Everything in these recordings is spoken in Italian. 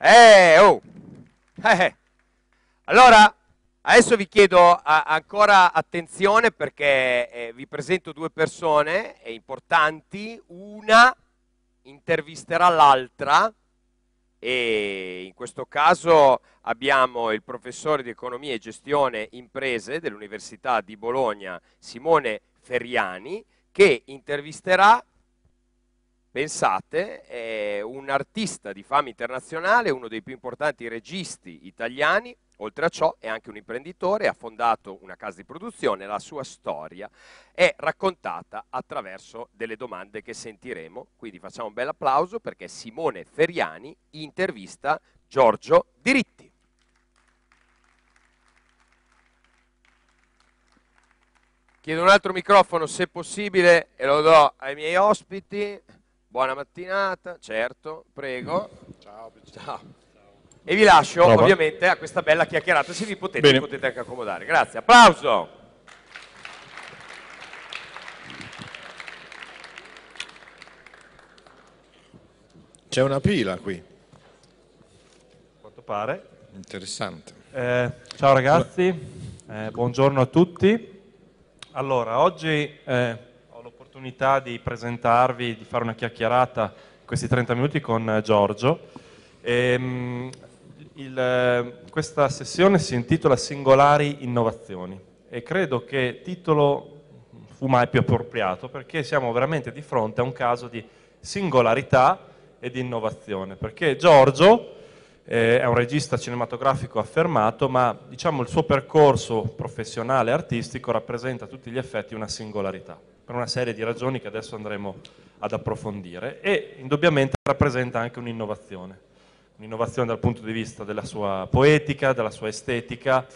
Eh, oh! Eh, eh, Allora, adesso vi chiedo a, ancora attenzione perché eh, vi presento due persone importanti. Una intervisterà l'altra e in questo caso abbiamo il professore di economia e gestione imprese dell'Università di Bologna, Simone Feriani, che intervisterà Pensate, è un artista di fama internazionale, uno dei più importanti registi italiani, oltre a ciò è anche un imprenditore, ha fondato una casa di produzione, la sua storia è raccontata attraverso delle domande che sentiremo, quindi facciamo un bel applauso perché Simone Feriani intervista Giorgio Diritti. Chiedo un altro microfono se possibile e lo do ai miei ospiti buona mattinata, certo, prego. Ciao. Ciao. E vi lascio Prova. ovviamente a questa bella chiacchierata, se vi potete, Bene. potete anche accomodare. Grazie, applauso. C'è una pila qui. Quanto pare. Interessante. Eh, ciao ragazzi, eh, buongiorno a tutti. Allora, oggi eh, l'opportunità di presentarvi, di fare una chiacchierata questi 30 minuti con eh, Giorgio. E, ehm, il, eh, questa sessione si intitola Singolari Innovazioni e credo che titolo fu mai più appropriato perché siamo veramente di fronte a un caso di singolarità e di innovazione, perché Giorgio eh, è un regista cinematografico affermato, ma diciamo il suo percorso professionale e artistico rappresenta a tutti gli effetti una singolarità per una serie di ragioni che adesso andremo ad approfondire e indubbiamente rappresenta anche un'innovazione, un'innovazione dal punto di vista della sua poetica, della sua estetica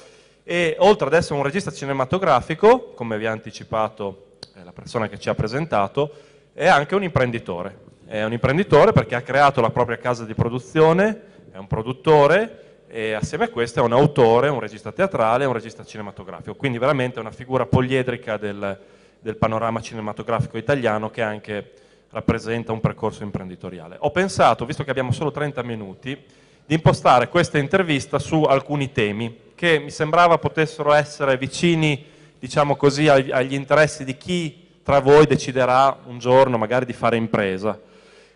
e oltre ad essere un regista cinematografico, come vi ha anticipato eh, la persona che ci ha presentato, è anche un imprenditore, è un imprenditore perché ha creato la propria casa di produzione, è un produttore e assieme a questo è un autore, un regista teatrale, un regista cinematografico, quindi veramente è una figura poliedrica del, del panorama cinematografico italiano che anche rappresenta un percorso imprenditoriale. Ho pensato, visto che abbiamo solo 30 minuti, di impostare questa intervista su alcuni temi che mi sembrava potessero essere vicini, diciamo così, agli interessi di chi tra voi deciderà un giorno magari di fare impresa.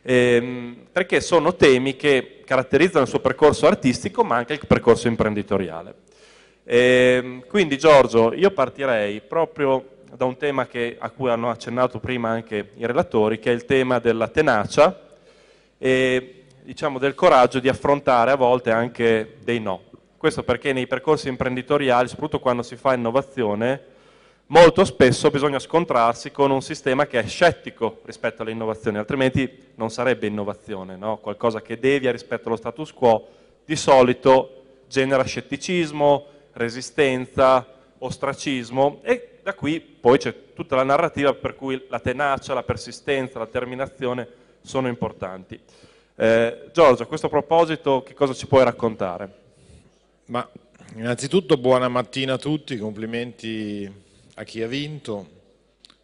Ehm, perché sono temi che caratterizzano il suo percorso artistico ma anche il percorso imprenditoriale. Ehm, quindi Giorgio, io partirei proprio da un tema che, a cui hanno accennato prima anche i relatori, che è il tema della tenacia e diciamo, del coraggio di affrontare a volte anche dei no. Questo perché nei percorsi imprenditoriali, soprattutto quando si fa innovazione, molto spesso bisogna scontrarsi con un sistema che è scettico rispetto all'innovazione, altrimenti non sarebbe innovazione, no? qualcosa che devia rispetto allo status quo, di solito genera scetticismo, resistenza, ostracismo e da qui poi c'è tutta la narrativa per cui la tenacia, la persistenza, la terminazione sono importanti. Eh, Giorgio, a questo proposito che cosa ci puoi raccontare? Ma innanzitutto buona mattina a tutti, complimenti a chi ha vinto.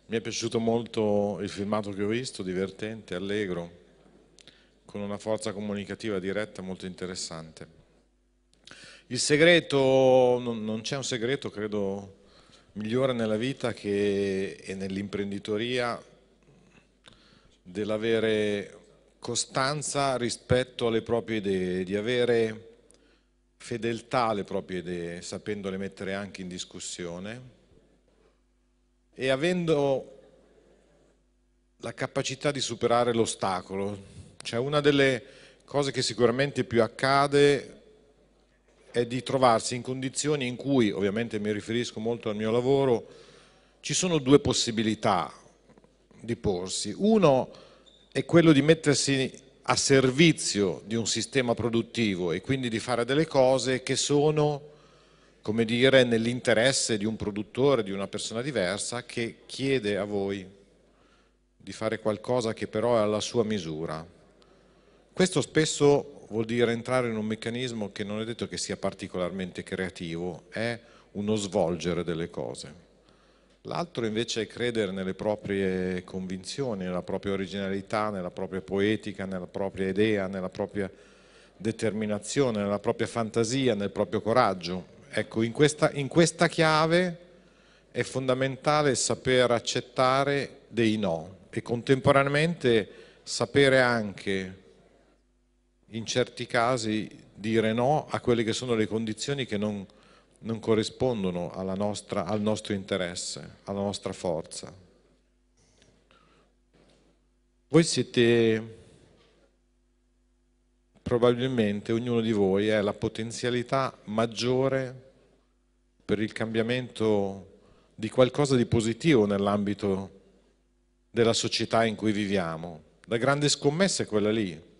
Mi è piaciuto molto il filmato che ho visto, divertente, allegro, con una forza comunicativa diretta molto interessante. Il segreto, non, non c'è un segreto, credo migliore nella vita che, e nell'imprenditoria dell'avere costanza rispetto alle proprie idee, di avere fedeltà alle proprie idee, sapendole mettere anche in discussione e avendo la capacità di superare l'ostacolo. Cioè una delle cose che sicuramente più accade è di trovarsi in condizioni in cui, ovviamente mi riferisco molto al mio lavoro, ci sono due possibilità di porsi. Uno è quello di mettersi a servizio di un sistema produttivo e quindi di fare delle cose che sono, come dire, nell'interesse di un produttore, di una persona diversa che chiede a voi di fare qualcosa che però è alla sua misura. Questo spesso vuol dire entrare in un meccanismo che non è detto che sia particolarmente creativo, è uno svolgere delle cose. L'altro invece è credere nelle proprie convinzioni, nella propria originalità, nella propria poetica, nella propria idea, nella propria determinazione, nella propria fantasia, nel proprio coraggio. Ecco, in questa, in questa chiave è fondamentale saper accettare dei no e contemporaneamente sapere anche in certi casi dire no a quelle che sono le condizioni che non, non corrispondono nostra, al nostro interesse, alla nostra forza. Voi siete, probabilmente ognuno di voi è la potenzialità maggiore per il cambiamento di qualcosa di positivo nell'ambito della società in cui viviamo. La grande scommessa è quella lì,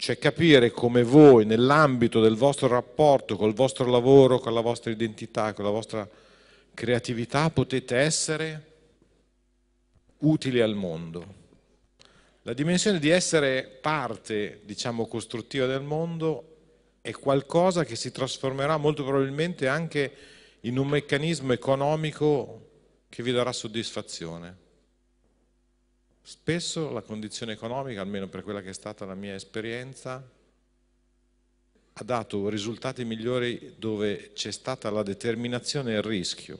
cioè capire come voi nell'ambito del vostro rapporto col vostro lavoro, con la vostra identità, con la vostra creatività potete essere utili al mondo. La dimensione di essere parte, diciamo, costruttiva del mondo è qualcosa che si trasformerà molto probabilmente anche in un meccanismo economico che vi darà soddisfazione. Spesso la condizione economica, almeno per quella che è stata la mia esperienza, ha dato risultati migliori dove c'è stata la determinazione e il rischio.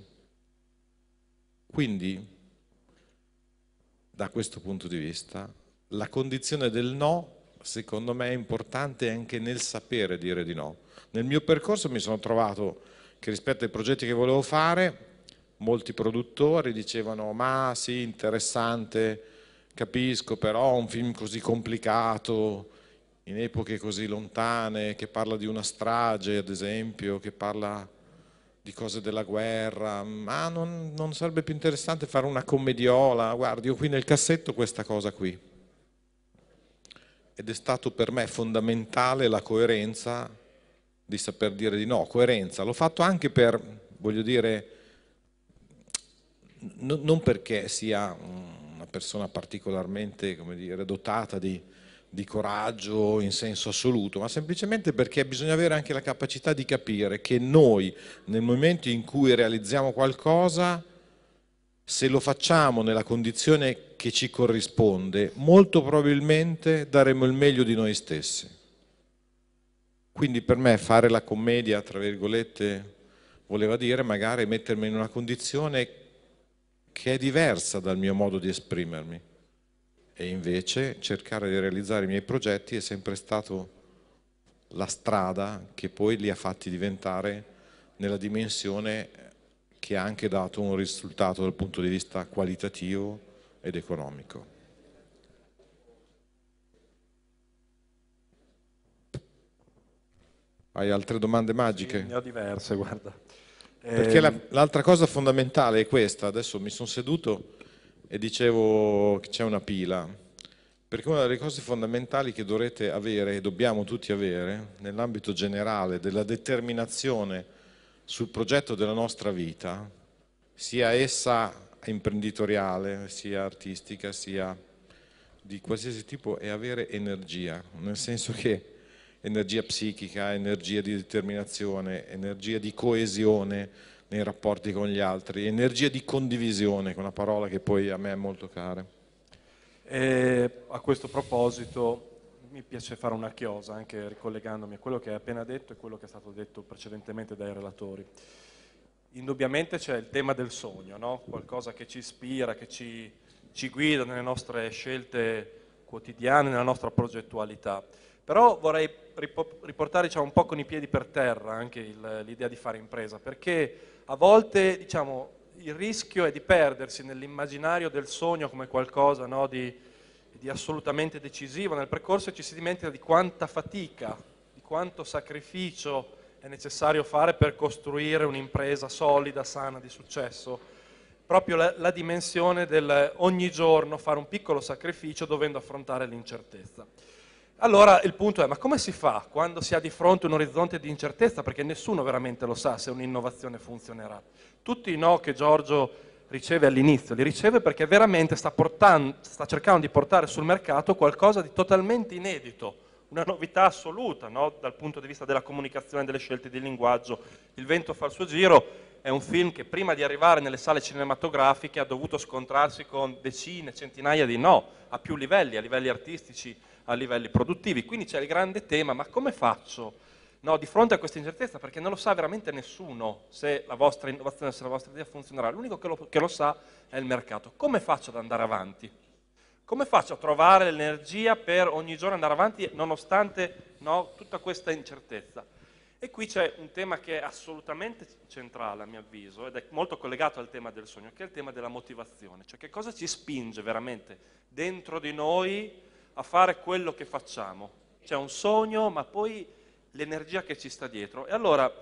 Quindi, da questo punto di vista, la condizione del no secondo me è importante anche nel sapere dire di no. Nel mio percorso mi sono trovato che rispetto ai progetti che volevo fare, molti produttori dicevano ma sì, interessante, Capisco però un film così complicato, in epoche così lontane, che parla di una strage ad esempio, che parla di cose della guerra, ma non, non sarebbe più interessante fare una commediola, guardi, ho qui nel cassetto questa cosa qui. Ed è stato per me fondamentale la coerenza di saper dire di no, coerenza. L'ho fatto anche per, voglio dire, non perché sia persona particolarmente dire, dotata di, di coraggio in senso assoluto, ma semplicemente perché bisogna avere anche la capacità di capire che noi nel momento in cui realizziamo qualcosa, se lo facciamo nella condizione che ci corrisponde, molto probabilmente daremo il meglio di noi stessi. Quindi per me fare la commedia, tra virgolette, voleva dire magari mettermi in una condizione che è diversa dal mio modo di esprimermi. E invece cercare di realizzare i miei progetti è sempre stato la strada che poi li ha fatti diventare nella dimensione che ha anche dato un risultato dal punto di vista qualitativo ed economico. Hai altre domande magiche? Sì, ne ho diverse, guarda. Perché ehm, l'altra cosa fondamentale è questa, adesso mi sono seduto e dicevo che c'è una pila, perché una delle cose fondamentali che dovrete avere e dobbiamo tutti avere nell'ambito generale della determinazione sul progetto della nostra vita, sia essa imprenditoriale, sia artistica, sia di qualsiasi tipo, è avere energia, nel senso che energia psichica, energia di determinazione, energia di coesione nei rapporti con gli altri, energia di condivisione, che è una parola che poi a me è molto cara. E a questo proposito mi piace fare una chiosa, anche ricollegandomi a quello che hai appena detto e quello che è stato detto precedentemente dai relatori. Indubbiamente c'è il tema del sogno, no? qualcosa che ci ispira, che ci, ci guida nelle nostre scelte quotidiane, nella nostra progettualità. Però vorrei riportare diciamo, un po' con i piedi per terra anche l'idea di fare impresa, perché a volte diciamo, il rischio è di perdersi nell'immaginario del sogno come qualcosa no, di, di, assolutamente decisivo nel percorso e ci si dimentica di quanta fatica, di quanto sacrificio è necessario fare per costruire un'impresa solida, sana, di successo. Proprio la, la dimensione del ogni giorno fare un piccolo sacrificio dovendo affrontare l'incertezza. Allora il punto è, ma come si fa quando si ha di fronte un orizzonte di incertezza? Perché nessuno veramente lo sa se un'innovazione funzionerà. Tutti i no che Giorgio riceve all'inizio, li riceve perché veramente sta, portando, sta, cercando di portare sul mercato qualcosa di totalmente inedito, una novità assoluta no? dal punto di vista della comunicazione, delle scelte di linguaggio. Il vento fa il suo giro è un film che prima di arrivare nelle sale cinematografiche ha dovuto scontrarsi con decine, centinaia di no, a più livelli, a livelli artistici, a livelli produttivi. Quindi c'è il grande tema, ma come faccio no, di fronte a questa incertezza? Perché non lo sa veramente nessuno se la vostra innovazione, se la vostra idea funzionerà. L'unico che lo, che lo sa è il mercato. Come faccio ad andare avanti? Come faccio a trovare l'energia per ogni giorno andare avanti nonostante no, tutta questa incertezza? E qui c'è un tema che è assolutamente centrale a mio avviso ed è molto collegato al tema del sogno, che è il tema della motivazione, cioè che cosa ci spinge veramente dentro di noi a fare quello che facciamo. C'è un sogno, ma poi l'energia che ci sta dietro. E allora,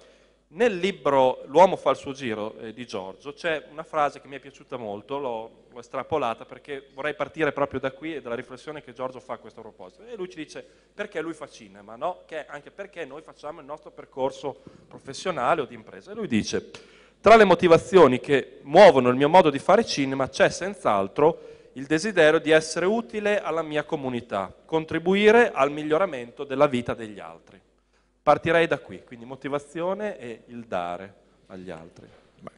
nel libro L'uomo fa il suo giro eh, di Giorgio c'è una frase che mi è piaciuta molto, l'ho, l'ho estrapolata perché vorrei partire proprio da qui e dalla riflessione che Giorgio fa a questo proposito. E lui ci dice perché lui fa cinema, no? Che anche perché noi facciamo il nostro percorso professionale o di impresa. E lui dice, tra le motivazioni che muovono il mio modo di fare cinema c'è senz'altro il desiderio di essere utile alla mia comunità, contribuire al miglioramento della vita degli altri. Partirei da qui, quindi motivazione e il dare agli altri.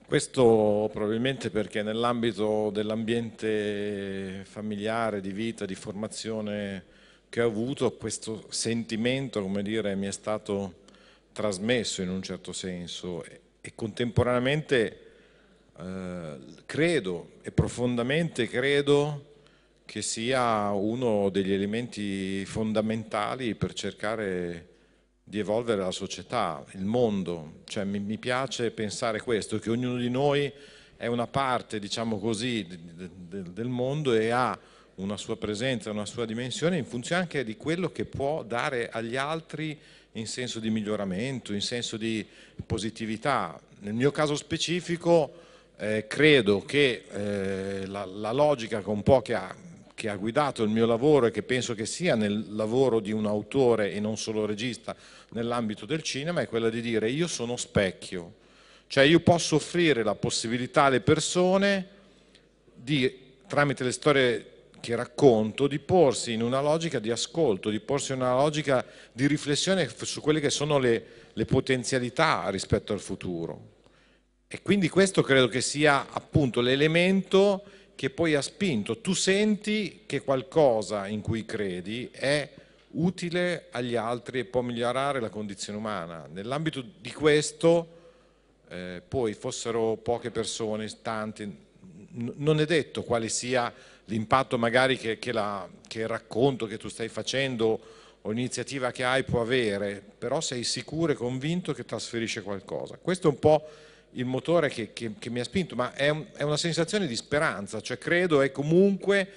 Questo probabilmente perché nell'ambito dell'ambiente familiare, di vita, di formazione che ho avuto, questo sentimento come dire, mi è stato trasmesso in un certo senso e, e contemporaneamente eh, credo e profondamente credo che sia uno degli elementi fondamentali per cercare di evolvere la società, il mondo. Cioè, mi, mi, piace pensare questo, che ognuno di noi è una parte, diciamo così, de, del mondo e ha una sua presenza, una sua dimensione in funzione anche di quello che può dare agli altri in senso di miglioramento, in senso di positività. Nel mio caso specifico eh, credo che eh, la, la, logica un po' che ha, che ha guidato il mio lavoro e che penso che sia nel lavoro di un autore e non solo regista nell'ambito del cinema è quella di dire io sono specchio, cioè io posso offrire la possibilità alle persone di, tramite le storie che racconto, di porsi in una logica di ascolto, di porsi in una logica di riflessione su quelle che sono le, le potenzialità rispetto al futuro. E quindi questo credo che sia appunto l'elemento che poi ha spinto. Tu senti che qualcosa in cui credi è utile agli altri e può migliorare la condizione umana. Nell'ambito di questo eh, poi fossero poche persone, tante, non è detto quale sia l'impatto magari che, che, la, che il racconto che tu stai facendo o l'iniziativa che hai può avere, però sei sicuro e convinto che trasferisce qualcosa. Questo è un po' il motore che, che, che, mi ha spinto, ma è, un, è, una sensazione di speranza, cioè credo è comunque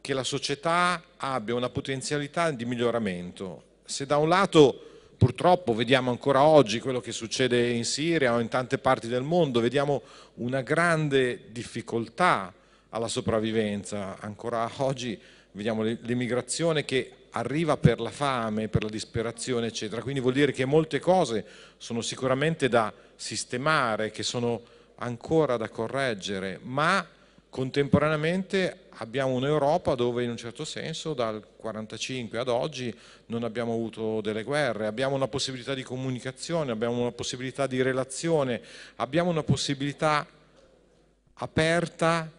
che la società abbia una potenzialità di miglioramento. Se da un lato purtroppo vediamo ancora oggi quello che succede in Siria o in tante parti del mondo, vediamo una grande difficoltà alla sopravvivenza, ancora oggi vediamo l'immigrazione che arriva per la fame, per la disperazione, eccetera. Quindi vuol dire che molte cose sono sicuramente da sistemare, che sono ancora da correggere, ma contemporaneamente abbiamo un'Europa dove in un certo senso dal 1945 ad oggi non abbiamo avuto delle guerre, abbiamo una possibilità di comunicazione, abbiamo una possibilità di relazione, abbiamo una possibilità aperta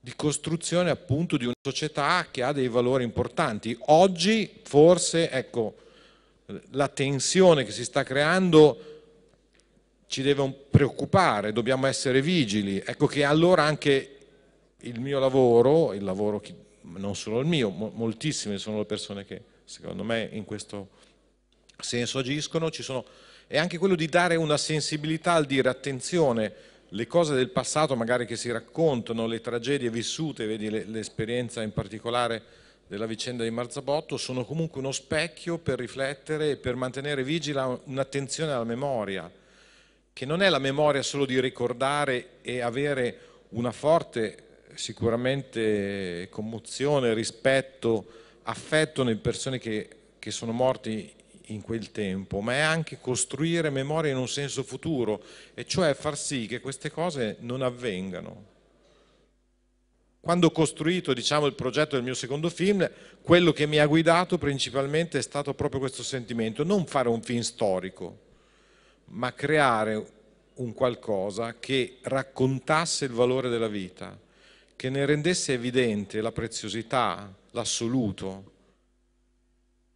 di costruzione appunto di una società che ha dei valori importanti. Oggi forse ecco, la tensione che si sta creando ci deve preoccupare, dobbiamo essere vigili. Ecco che allora anche il mio lavoro, il lavoro non solo il mio, moltissime sono le persone che secondo me in questo senso agiscono, sono, è anche quello di dare una sensibilità al dire attenzione, le cose del passato magari che si raccontano, le tragedie vissute, vedi l'esperienza in particolare della vicenda di Marzabotto, sono comunque uno specchio per riflettere e per mantenere vigila un'attenzione alla memoria che non è la memoria solo di ricordare e avere una forte sicuramente commozione, rispetto, affetto nelle persone che, che sono morti in quel tempo, ma è anche costruire memoria in un senso futuro, e cioè far sì che queste cose non avvengano. Quando ho costruito diciamo, il progetto del mio secondo film, quello che mi ha guidato principalmente è stato proprio questo sentimento, non fare un film storico, ma creare un qualcosa che raccontasse il valore della vita, che ne rendesse evidente la preziosità, l'assoluto.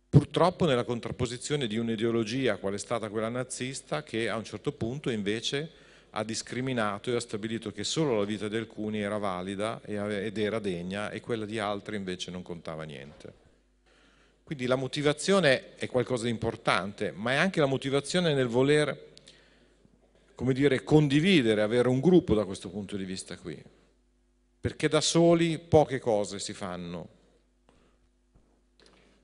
Purtroppo nella contrapposizione di un'ideologia, qual è stata quella nazista, che a un certo punto invece ha discriminato e ha stabilito che solo la vita di alcuni era valida ed era degna e quella di altri invece non contava niente. Quindi la motivazione è qualcosa di importante, ma è anche la motivazione nel voler, come dire, condividere, avere un gruppo da questo punto di vista qui. Perché da soli poche cose si fanno.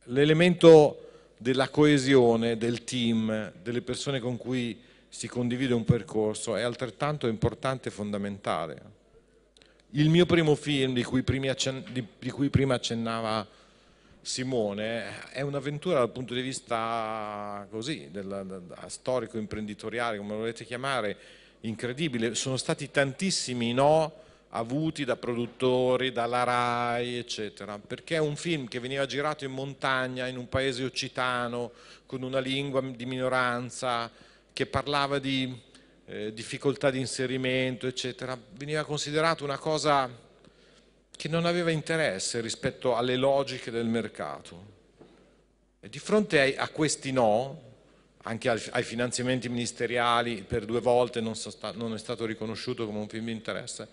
L'elemento della coesione, del team, delle persone con cui si condivide un percorso è altrettanto importante e fondamentale. Il mio primo film, di cui, prima accennava Simone è un'avventura dal punto di vista così, del, storico, imprenditoriale, come lo volete chiamare, incredibile. Sono stati tantissimi no avuti da produttori, dalla RAI, eccetera, perché è un film che veniva girato in montagna, in un paese occitano, con una lingua di minoranza, che parlava di eh, difficoltà di inserimento, eccetera. Veniva considerato una cosa che non aveva interesse rispetto alle logiche del mercato. E di fronte a questi no, anche ai finanziamenti ministeriali per due volte non, non è stato riconosciuto come un film di interesse,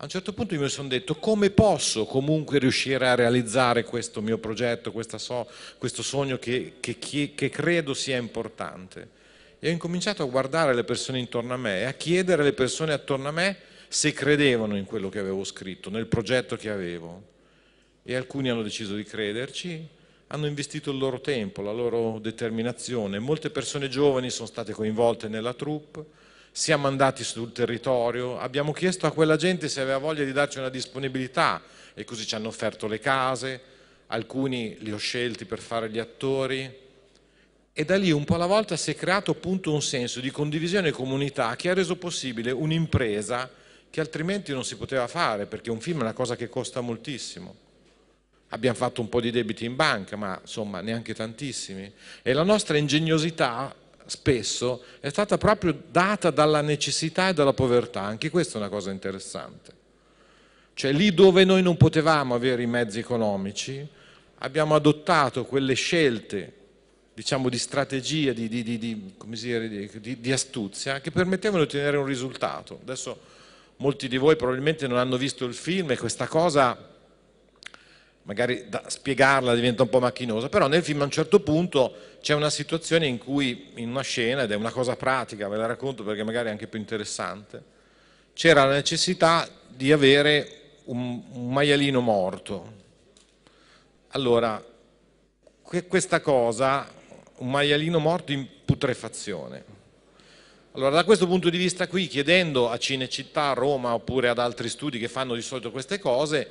a un certo punto io mi sono detto come posso comunque riuscire a realizzare questo mio progetto, so, questo sogno che, che, che, credo sia importante. E ho incominciato a guardare le persone intorno a me e a chiedere alle persone attorno a me se credevano in quello che avevo scritto, nel progetto che avevo. E alcuni hanno deciso di crederci, hanno investito il loro tempo, la loro determinazione. Molte persone giovani sono state coinvolte nella troupe, siamo andati sul territorio, abbiamo chiesto a quella gente se aveva voglia di darci una disponibilità e così ci hanno offerto le case, alcuni li ho scelti per fare gli attori e da lì un po' alla volta si è creato appunto un senso di condivisione e comunità che ha reso possibile un'impresa che altrimenti non si poteva fare, perché un film è una cosa che costa moltissimo. Abbiamo fatto un po' di debiti in banca, ma insomma neanche tantissimi. E la nostra ingegnosità spesso è stata proprio data dalla necessità e dalla povertà, anche questa è una cosa interessante. Cioè lì dove noi non potevamo avere i mezzi economici, abbiamo adottato quelle scelte, diciamo di strategia, di, di, di, di astuzia, che permettevano di ottenere un risultato. Adesso molti di voi probabilmente non hanno visto il film e questa cosa magari da spiegarla diventa un po' macchinosa, però nel film a un certo punto c'è una situazione in cui, in una scena, ed è una cosa pratica, ve la racconto perché magari è anche più interessante, c'era la necessità di avere un, un maialino morto. Allora, que questa cosa, un maialino morto in putrefazione, allora, da questo punto di vista qui, chiedendo a Cinecittà, Roma oppure ad altri studi che fanno di solito queste cose,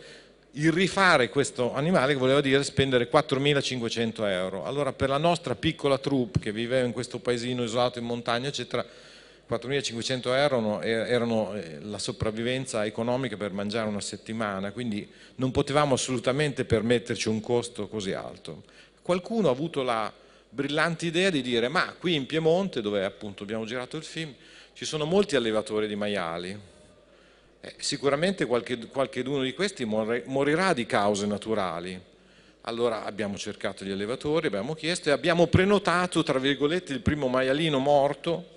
il rifare questo animale voleva dire spendere 4.500 euro. Allora per la nostra piccola troupe che viveva in questo paesino isolato in montagna, eccetera, 4.500 euro erano eh, la sopravvivenza economica per mangiare una settimana, quindi non potevamo assolutamente permetterci un costo così alto. Qualcuno ha avuto la brillante idea di dire ma qui in Piemonte, dove appunto abbiamo girato il film, ci sono molti allevatori di maiali. Eh, sicuramente qualche, qualche uno di questi morirà di cause naturali. Allora abbiamo cercato gli allevatori, abbiamo chiesto e abbiamo prenotato, tra virgolette, il primo maialino morto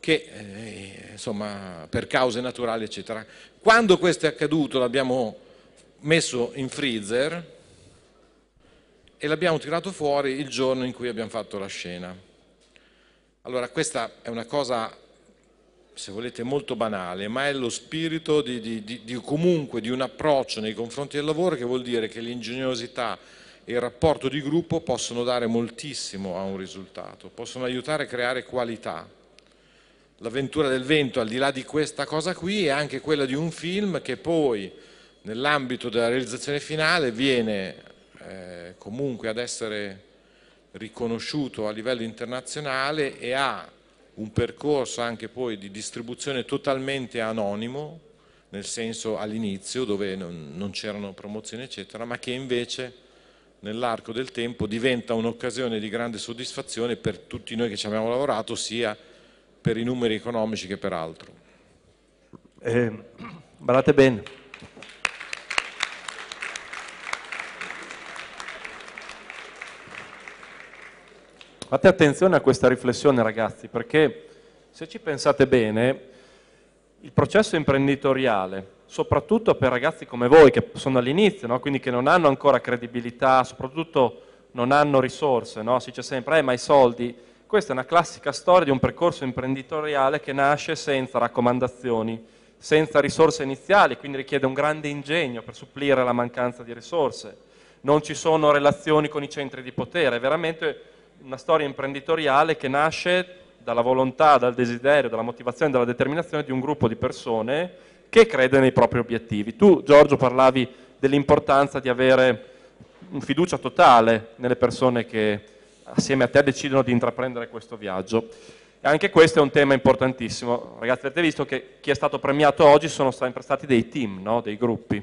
che eh, insomma per cause naturali eccetera. Quando questo è accaduto l'abbiamo messo in freezer e l'abbiamo tirato fuori il giorno in cui abbiamo fatto la scena. Allora, questa è una cosa, se volete, molto banale, ma è lo spirito di, di, di, di comunque di un approccio nei confronti del lavoro che vuol dire che l'ingegnosità e il rapporto di gruppo possono dare moltissimo a un risultato, possono aiutare a creare qualità. L'avventura del vento, al di là di questa cosa qui, è anche quella di un film che poi nell'ambito della realizzazione finale viene eh, comunque ad essere riconosciuto a livello internazionale e ha un percorso anche poi di distribuzione totalmente anonimo, nel senso all'inizio dove non, non c'erano promozioni eccetera, ma che invece nell'arco del tempo diventa un'occasione di grande soddisfazione per tutti noi che ci abbiamo lavorato, sia per i numeri economici che per altro. Eh, bene. Fate attenzione a questa riflessione ragazzi, perché se ci pensate bene, il processo imprenditoriale, soprattutto per ragazzi come voi che sono all'inizio, no? quindi che non hanno ancora credibilità, soprattutto non hanno risorse, no? si dice sempre, eh, ma i soldi, questa è una classica storia di un percorso imprenditoriale che nasce senza raccomandazioni, senza risorse iniziali, quindi richiede un grande ingegno per supplire la mancanza di risorse. Non ci sono relazioni con i centri di potere, è veramente una storia imprenditoriale che nasce dalla volontà, dal desiderio, dalla motivazione, dalla determinazione di un gruppo di persone che crede nei propri obiettivi. Tu, Giorgio, parlavi dell'importanza di avere fiducia totale nelle persone che assieme a te decidono di intraprendere questo viaggio. E anche questo è un tema importantissimo. Ragazzi, avete visto che chi è stato premiato oggi sono sempre stati dei team, no? dei gruppi.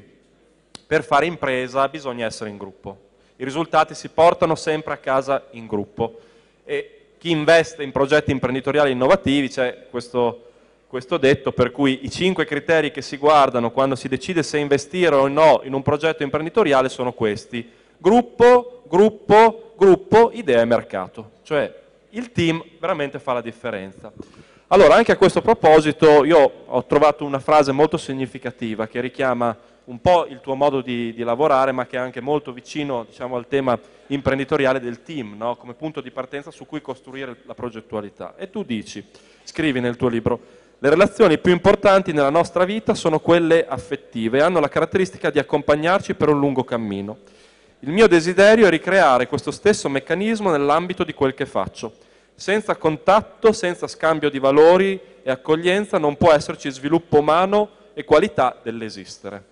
Per fare impresa bisogna essere in gruppo i risultati si portano sempre a casa in gruppo. E chi investe in progetti imprenditoriali innovativi, c'è questo, questo detto per cui i cinque criteri che si guardano quando si decide se investire o no in un progetto imprenditoriale sono questi. Gruppo, gruppo, gruppo, idea e mercato. Cioè il team veramente fa la differenza. Allora, anche a questo proposito io ho trovato una frase molto significativa che richiama un po' il tuo modo di, di lavorare, ma che è anche molto vicino diciamo, al tema imprenditoriale del team, no? come punto di partenza su cui costruire la progettualità. E tu dici, scrivi nel tuo libro, le relazioni più importanti nella nostra vita sono quelle affettive e hanno la caratteristica di accompagnarci per un lungo cammino. Il mio desiderio è ricreare questo stesso meccanismo nell'ambito di quel che faccio. Senza contatto, senza scambio di valori e accoglienza non può esserci sviluppo umano e qualità dell'esistere.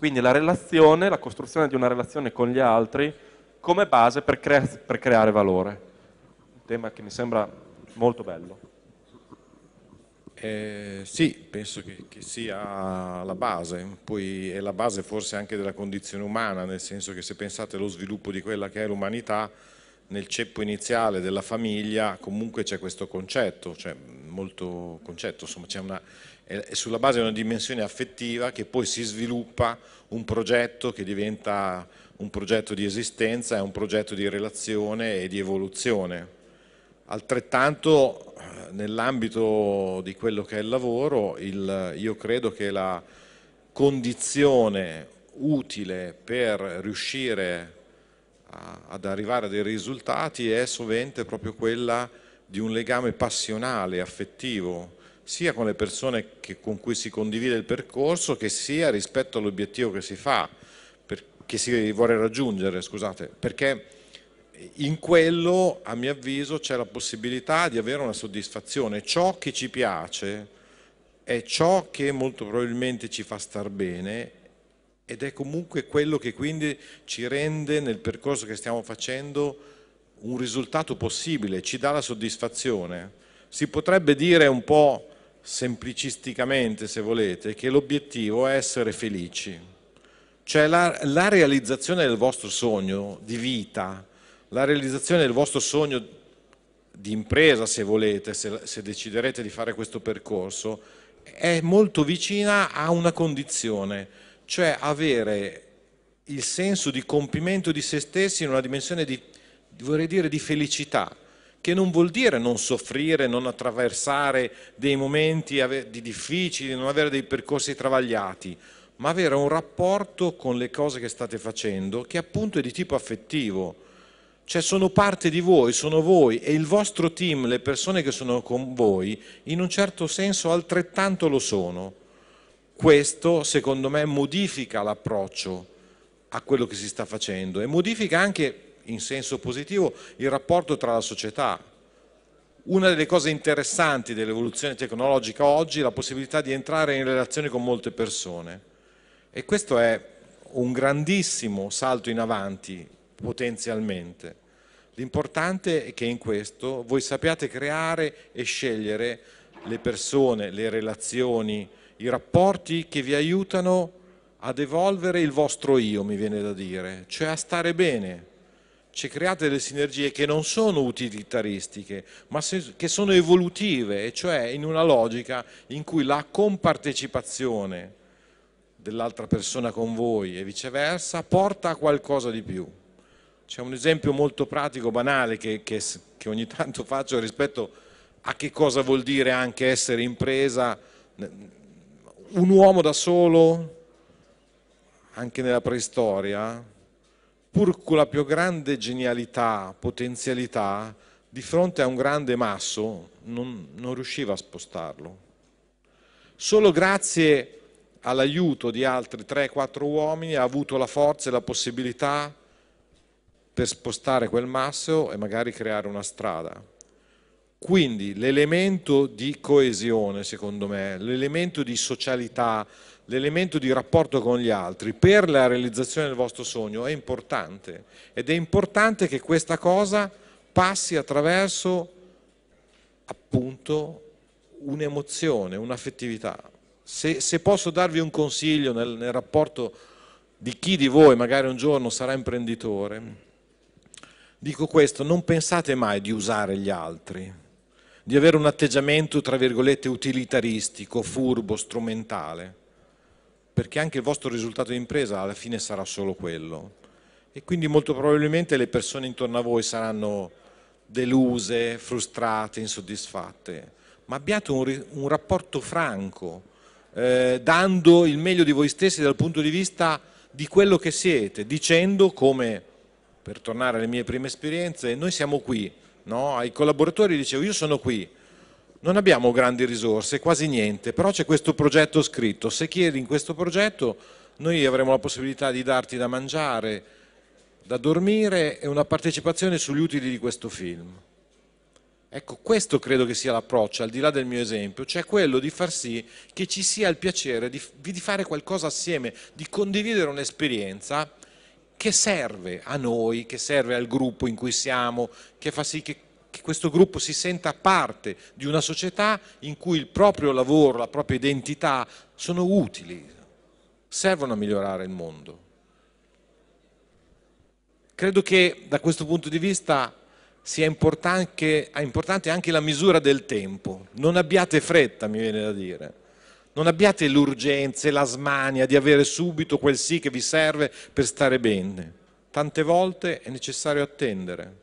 Quindi la relazione, la costruzione di una relazione con gli altri come base per, crea per creare valore. Un tema che mi sembra molto bello. Eh, sì, penso che, che, sia la base, poi è la base forse anche della condizione umana, nel senso che se pensate allo sviluppo di quella che è l'umanità, nel ceppo iniziale della famiglia comunque c'è questo concetto, cioè molto concetto, insomma, una, è sulla base di una dimensione affettiva che poi si sviluppa un progetto che diventa un progetto di esistenza, è un progetto di relazione e di evoluzione. Altrettanto eh, nell'ambito di quello che è il lavoro, il, io credo che la condizione utile per riuscire a, ad arrivare a dei risultati è sovente proprio quella di un legame passionale, affettivo, sia con le persone che, con cui si condivide il percorso, che sia rispetto all'obiettivo che si fa, per, che si vuole raggiungere, scusate, perché in quello, a mio avviso, c'è la possibilità di avere una soddisfazione. Ciò che ci piace è ciò che molto probabilmente ci fa star bene ed è comunque quello che quindi ci rende nel percorso che stiamo facendo un risultato possibile, ci dà la soddisfazione. Si potrebbe dire un po' semplicisticamente, se volete, che l'obiettivo è essere felici. Cioè la, la realizzazione del vostro sogno di vita, la realizzazione del vostro sogno di impresa, se volete, se, se deciderete di fare questo percorso, è molto vicina a una condizione, cioè avere il senso di compimento di se stessi in una dimensione di vorrei dire di felicità, che non vuol dire non soffrire, non attraversare dei momenti difficili, non avere dei percorsi travagliati, ma avere un rapporto con le cose che state facendo che appunto è di tipo affettivo. Cioè sono parte di voi, sono voi e il vostro team, le persone che sono con voi, in un certo senso altrettanto lo sono. Questo, secondo me, modifica l'approccio a quello che si sta facendo e modifica anche in senso positivo il rapporto tra la società. Una delle cose interessanti dell'evoluzione tecnologica oggi è la possibilità di entrare in relazione con molte persone e questo è un grandissimo salto in avanti potenzialmente. L'importante è che in questo voi sappiate creare e scegliere le persone, le relazioni, i rapporti che vi aiutano ad evolvere il vostro io, mi viene da dire, cioè a stare bene, ci create delle sinergie che non sono utilitaristiche, ma se, che sono evolutive, e cioè in una logica in cui la compartecipazione dell'altra persona con voi e viceversa porta a qualcosa di più. C'è un esempio molto pratico, banale, che, che, che ogni tanto faccio rispetto a che cosa vuol dire anche essere impresa. Un uomo da solo, anche nella preistoria, pur con la più grande genialità, potenzialità, di fronte a un grande masso non, non riusciva a spostarlo. Solo grazie all'aiuto di altri 3-4 uomini ha avuto la forza e la possibilità per spostare quel masso e magari creare una strada. Quindi l'elemento di coesione, secondo me, l'elemento di socialità, l'elemento di rapporto con gli altri per la realizzazione del vostro sogno è importante ed è importante che questa cosa passi attraverso appunto un'emozione, un'affettività. Se, se, posso darvi un consiglio nel, nel rapporto di chi di voi magari un giorno sarà imprenditore, dico questo, non pensate mai di usare gli altri, di avere un atteggiamento, tra virgolette, utilitaristico, furbo, strumentale, perché anche il vostro risultato di impresa alla fine sarà solo quello. E quindi molto probabilmente le persone intorno a voi saranno deluse, frustrate, insoddisfatte, ma abbiate un, un rapporto franco, eh, dando il meglio di voi stessi dal punto di vista di quello che siete, dicendo come, per tornare alle mie prime esperienze, noi siamo qui, no? ai collaboratori dicevo io sono qui, non abbiamo grandi risorse, quasi niente, però c'è questo progetto scritto, se chiedi in questo progetto noi avremo la possibilità di darti da mangiare, da dormire e una partecipazione sugli utili di questo film. Ecco, questo credo che sia l'approccio, al di là del mio esempio, cioè quello di far sì che ci sia il piacere di, di fare qualcosa assieme, di condividere un'esperienza che serve a noi, che serve al gruppo in cui siamo, che fa sì che, che questo gruppo si senta parte di una società in cui il proprio lavoro, la propria identità sono utili, servono a migliorare il mondo. Credo che da questo punto di vista sia importante, importante anche la misura del tempo. Non abbiate fretta, mi viene da dire non abbiate l'urgenza e la smania di avere subito quel sì che vi serve per stare bene. Tante volte è necessario attendere.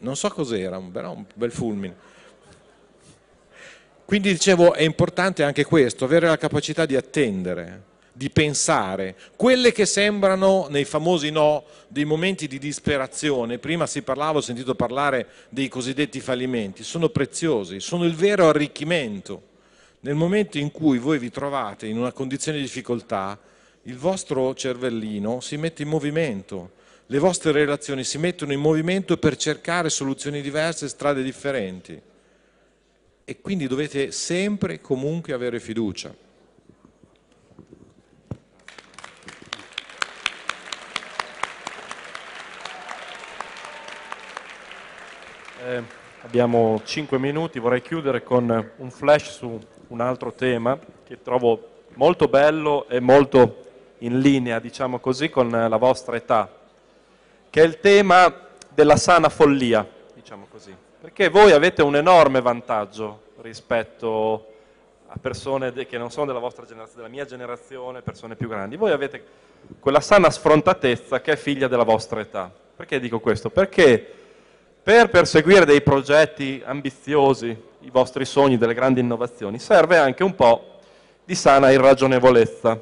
Non so cos'era, però un bel fulmine. Quindi dicevo, è importante anche questo, avere la capacità di attendere di pensare, quelle che sembrano nei famosi no, dei momenti di disperazione, prima si parlava, ho sentito parlare dei cosiddetti fallimenti, sono preziosi, sono il vero arricchimento. Nel momento in cui voi vi trovate in una condizione di difficoltà, il vostro cervellino si mette in movimento, le vostre relazioni si mettono in movimento per cercare soluzioni diverse, strade differenti. E quindi dovete sempre e comunque avere fiducia. Eh, abbiamo 5 minuti, vorrei chiudere con un flash su un altro tema che trovo molto bello e molto in linea, diciamo così, con la vostra età, che è il tema della sana follia, diciamo così. Perché voi avete un enorme vantaggio rispetto a persone che non sono della vostra generazione, della mia generazione, persone più grandi. Voi avete quella sana sfrontatezza che è figlia della vostra età. Perché dico questo? Perché per perseguire dei progetti ambiziosi, i vostri sogni, delle grandi innovazioni, serve anche un po' di sana irragionevolezza.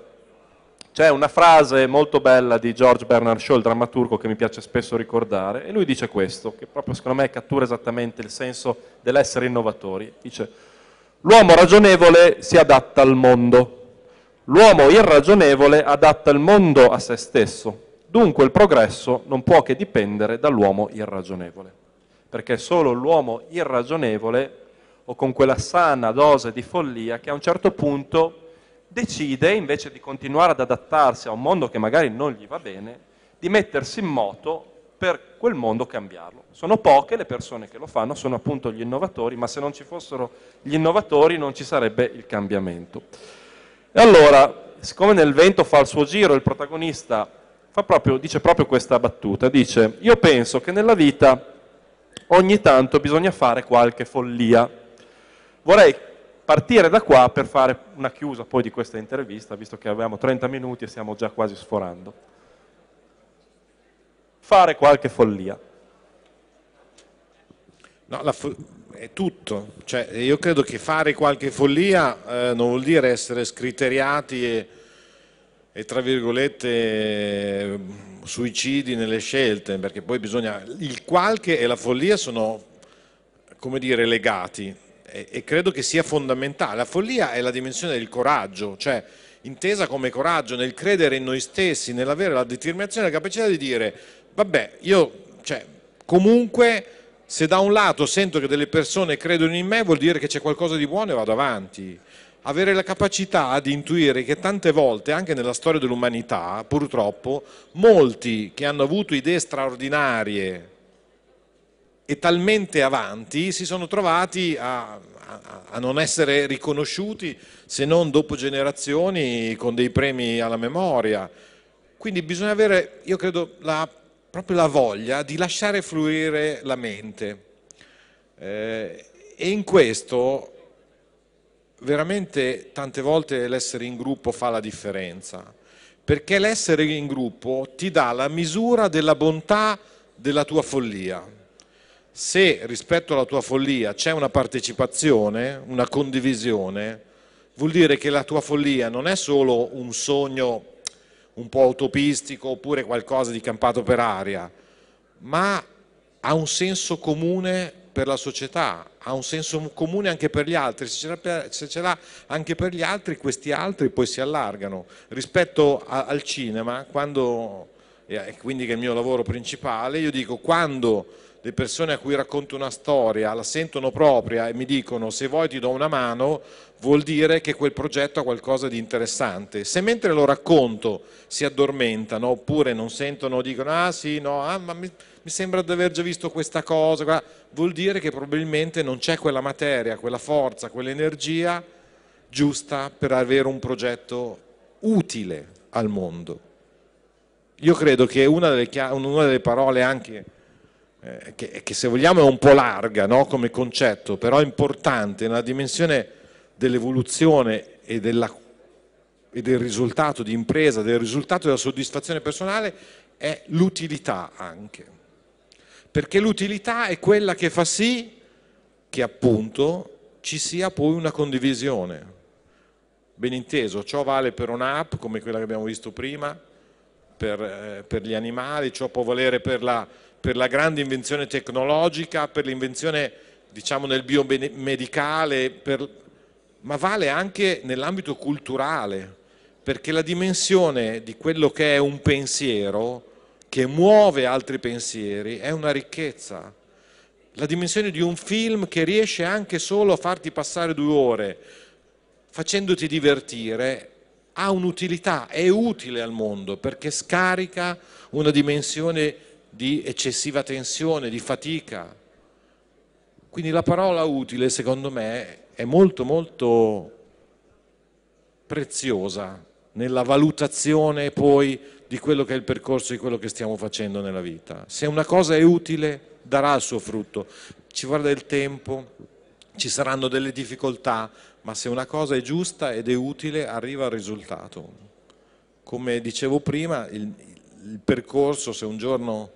C'è una frase molto bella di George Bernard Shaw, il drammaturgo, che mi piace spesso ricordare, e lui dice questo, che proprio secondo me cattura esattamente il senso dell'essere innovatori. Dice, l'uomo ragionevole si adatta al mondo, l'uomo irragionevole adatta il mondo a se stesso, dunque il progresso non può che dipendere dall'uomo irragionevole perché solo l'uomo irragionevole o con quella sana dose di follia che a un certo punto decide, invece di continuare ad adattarsi a un mondo che magari non gli va bene, di mettersi in moto per quel mondo cambiarlo. Sono poche le persone che lo fanno, sono appunto gli innovatori, ma se non ci fossero gli innovatori non ci sarebbe il cambiamento. E allora, siccome nel vento fa il suo giro, il protagonista proprio, dice proprio questa battuta, dice, io penso che nella vita ogni tanto bisogna fare qualche follia. Vorrei partire da qua per fare una chiusa poi di questa intervista, visto che abbiamo 30 minuti e stiamo già quasi sforando. Fare qualche follia. No, fo è tutto. Cioè, io credo che fare qualche follia eh, non vuol dire essere scriteriati e, e tra virgolette... Eh, suicidi nelle scelte, perché poi bisogna... Il qualche e la follia sono, come dire, legati e, e credo che sia fondamentale. La follia è la dimensione del coraggio, cioè intesa come coraggio nel credere in noi stessi, nell'avere la determinazione e la capacità di dire, vabbè, io, cioè, comunque se da un lato sento che delle persone credono in me vuol dire che c'è qualcosa di buono e vado avanti avere la capacità di intuire che tante volte, anche nella storia dell'umanità, purtroppo, molti che hanno avuto idee straordinarie e talmente avanti si sono trovati a, a, a, non essere riconosciuti se non dopo generazioni con dei premi alla memoria. Quindi bisogna avere, io credo, la, proprio la voglia di lasciare fluire la mente. Eh, e in questo veramente tante volte l'essere in gruppo fa la differenza, perché l'essere in gruppo ti dà la misura della bontà della tua follia. Se rispetto alla tua follia c'è una partecipazione, una condivisione, vuol dire che la tua follia non è solo un sogno un po' utopistico oppure qualcosa di campato per aria, ma ha un senso comune per la società, ha un senso comune anche per gli altri, se ce l'ha anche per gli altri, questi altri poi si allargano. Rispetto a, al cinema, quando, e quindi che è il mio lavoro principale, io dico quando le persone a cui racconto una storia la sentono propria e mi dicono se vuoi ti do una mano, vuol dire che quel progetto ha qualcosa di interessante. Se mentre lo racconto si addormentano oppure non sentono, dicono ah sì, no, ah ma... Mi mi sembra di aver già visto questa cosa, qua. vuol dire che probabilmente non c'è quella materia, quella forza, quell'energia giusta per avere un progetto utile al mondo. Io credo che una delle, una delle parole anche, eh, che, che, se vogliamo è un po' larga no? come concetto, però è importante nella dimensione dell'evoluzione e della e del risultato di impresa, del risultato della soddisfazione personale è l'utilità anche perché l'utilità è quella che fa sì che appunto ci sia poi una condivisione. Ben inteso, ciò vale per un'app come quella che abbiamo visto prima, per, eh, per, gli animali, ciò può valere per la, per la grande invenzione tecnologica, per l'invenzione diciamo nel biomedicale, per, ma vale anche nell'ambito culturale, perché la dimensione di quello che è un pensiero che muove altri pensieri è una ricchezza. La dimensione di un film che riesce anche solo a farti passare due ore facendoti divertire ha un'utilità, è utile al mondo perché scarica una dimensione di eccessiva tensione, di fatica. Quindi la parola utile secondo me è molto molto preziosa nella valutazione poi di quello che è il percorso di quello che stiamo facendo nella vita. Se una cosa è utile darà il suo frutto, ci vorrà del tempo, ci saranno delle difficoltà, ma se una cosa è giusta ed è utile arriva al risultato. Come dicevo prima, il, il percorso, se un giorno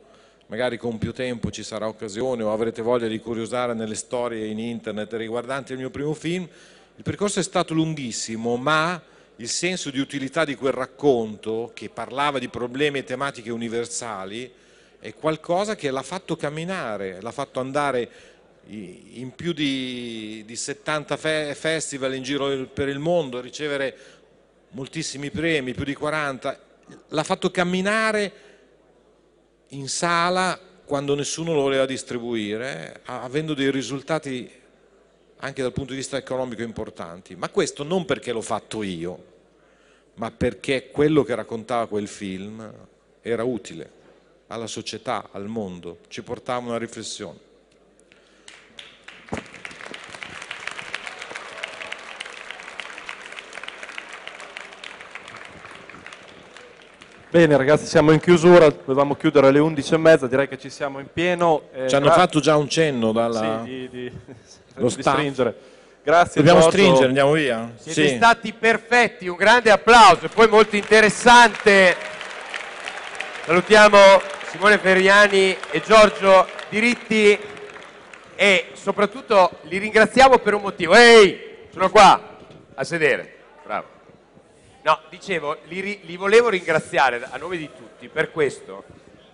magari con più tempo ci sarà occasione o avrete voglia di curiosare nelle storie in internet riguardanti il mio primo film, il percorso è stato lunghissimo, ma il senso di utilità di quel racconto che parlava di problemi e tematiche universali è qualcosa che l'ha fatto camminare, l'ha fatto andare in più di, di 70 fe festival in giro per il mondo, ricevere moltissimi premi, più di 40, l'ha fatto camminare in sala quando nessuno lo voleva distribuire, avendo dei risultati anche dal punto di vista economico importanti, ma questo non perché l'ho fatto io, ma perché quello che raccontava quel film era utile alla società, al mondo, ci portava una riflessione. Bene ragazzi, siamo in chiusura, dovevamo chiudere alle 11.30, direi che ci siamo in pieno. Eh, ci hanno fatto già un cenno dalla... Sì, di, di lo di stringere. Grazie Dobbiamo Giorgio. stringere, andiamo via. Siete sì. stati perfetti, un grande applauso, e poi molto interessante. Salutiamo Simone Ferriani e Giorgio Diritti e soprattutto li ringraziamo per un motivo. Ehi, sono qua a sedere. Bravo. No, dicevo, li, li, volevo ringraziare a nome di tutti per questo,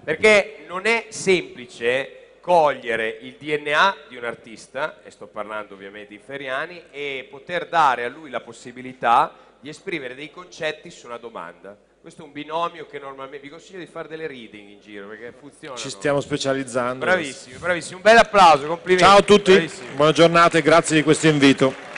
perché non è semplice cogliere il DNA di un artista, e sto parlando ovviamente di Feriani, e poter dare a lui la possibilità di esprimere dei concetti su una domanda. Questo è un binomio che normalmente vi consiglio di fare delle reading in giro perché funziona. Ci stiamo specializzando. Bravissimi, bravissimi. Un bel applauso, complimenti. Ciao a tutti, bravissimi. buona giornata e grazie di questo invito.